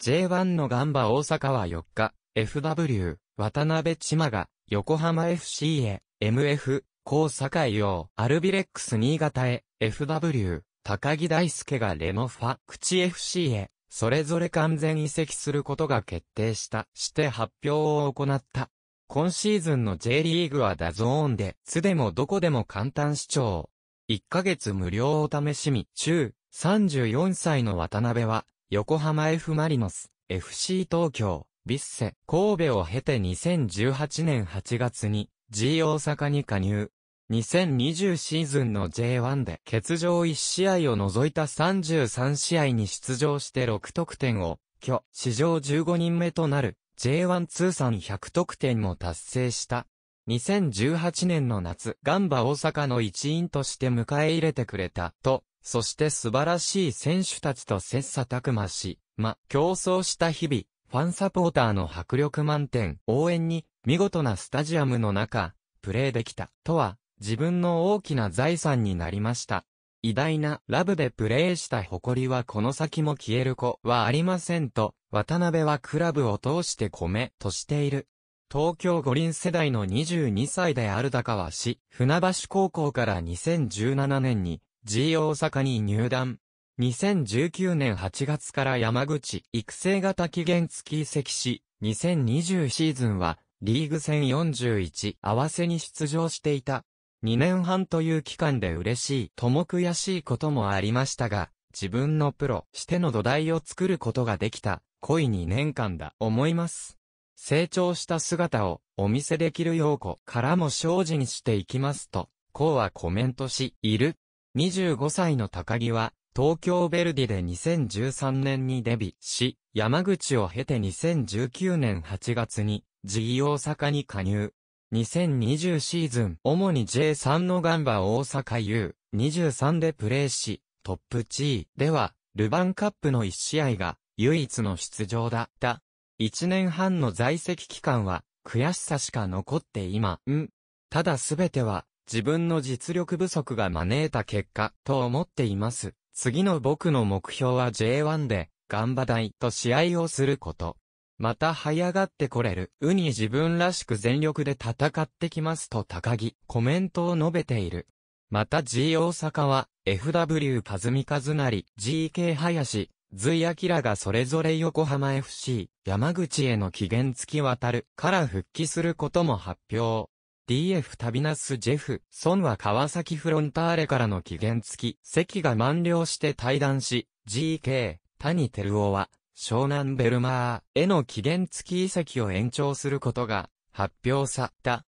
J1 のガンバ大阪は4日、FW、渡辺千間が、横浜 FC へ、MF、高坂井アルビレックス新潟へ、FW、高木大輔がレノファ、口 FC へ、それぞれ完全移籍することが決定した、して発表を行った。今シーズンの J リーグはダゾーンで、つでもどこでも簡単視聴。1ヶ月無料を試しみ、中、34歳の渡辺は、横浜 F・ マリノス、FC 東京、ビッセ、神戸を経て2018年8月に G 大阪に加入。2020シーズンの J1 で欠場1試合を除いた33試合に出場して6得点を、挙、史上15人目となる J1 通算100得点も達成した。2018年の夏、ガンバ大阪の一員として迎え入れてくれた、とそして素晴らしい選手たちと切磋琢磨し、ま、競争した日々、ファンサポーターの迫力満点、応援に、見事なスタジアムの中、プレーできた、とは、自分の大きな財産になりました。偉大なラブでプレーした誇りはこの先も消える子はありませんと、渡辺はクラブを通して米としている。東京五輪世代の22歳である高はし、船橋高校から2017年に G 大阪に入団。2019年8月から山口育成型期限付き移籍し、2020シーズンはリーグ戦41合わせに出場していた。2年半という期間で嬉しいとも悔しいこともありましたが、自分のプロしての土台を作ることができた、濃い2年間だ、思います。成長した姿をお見せできるよう子からも精進していきますと、こうはコメントし、いる。25歳の高木は、東京ベルディで2013年にデビューし、山口を経て2019年8月に、G 大阪に加入。2020シーズン、主に J3 のガンバ大阪 U23 でプレーし、トップ G では、ルヴァンカップの1試合が唯一の出場だった。1年半の在籍期間は、悔しさしか残って今、ん。ただすべては、自分の実力不足が招いた結果と思っています。次の僕の目標は J1 で、ガンバ大と試合をすること。また這い上がってこれる、ウに自分らしく全力で戦ってきますと高木、コメントを述べている。また G 大阪は、FW パズミカズナリ、GK 林、随明がそれぞれ横浜 FC、山口への期限付き渡るから復帰することも発表。DF タビナス・ジェフ、ソンは川崎フロンターレからの期限付き、席が満了して退団し、GK、谷ルオは、湘南ベルマーへの期限付き遺跡を延長することが発表された。